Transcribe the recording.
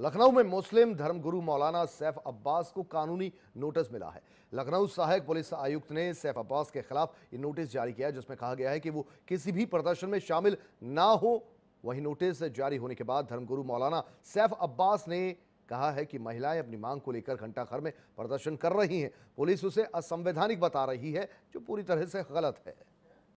लखनऊ में मुस्लिम धर्मगुरु मौलाना सैफ अब्बास को कानूनी नोटिस मिला है लखनऊ सहायक पुलिस आयुक्त ने सैफ अब्बास के खिलाफ ये नोटिस जारी किया जिसमें कहा गया है कि वो किसी भी प्रदर्शन में शामिल ना हो वही नोटिस जारी होने के बाद धर्मगुरु मौलाना सैफ अब्बास ने कहा है कि महिलाएं अपनी मांग को लेकर घंटाघर में प्रदर्शन कर रही हैं पुलिस उसे असंवैधानिक बता रही है जो पूरी तरह से गलत है